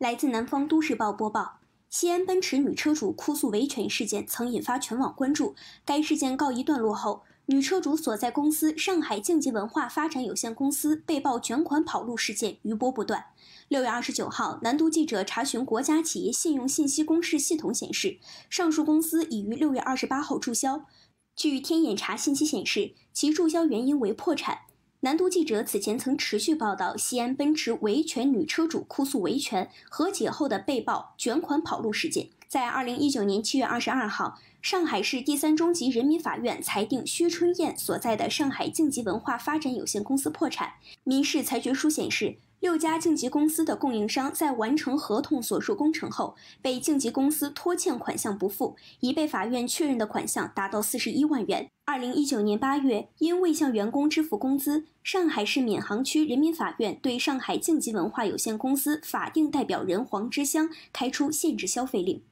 来自南方都市报播报：西安奔驰女车主哭诉维权事件曾引发全网关注。该事件告一段落后，女车主所在公司上海竞技文化发展有限公司被曝卷款跑路事件余波不断。六月二十九号，南都记者查询国家企业信用信息公示系统显示，上述公司已于六月二十八号注销。据天眼查信息显示，其注销原因为破产。南都记者此前曾持续报道西安奔驰维权女车主哭诉维权和解后的被曝卷款跑路事件。在二零一九年七月二十二号，上海市第三中级人民法院裁定薛春燕所在的上海静级文化发展有限公司破产。民事裁决书显示。六家晋级公司的供应商在完成合同所述工程后，被晋级公司拖欠款项不付，已被法院确认的款项达到四十一万元。二零一九年八月，因未向员工支付工资，上海市闵行区人民法院对上海晋级文化有限公司法定代表人黄之香开出限制消费令。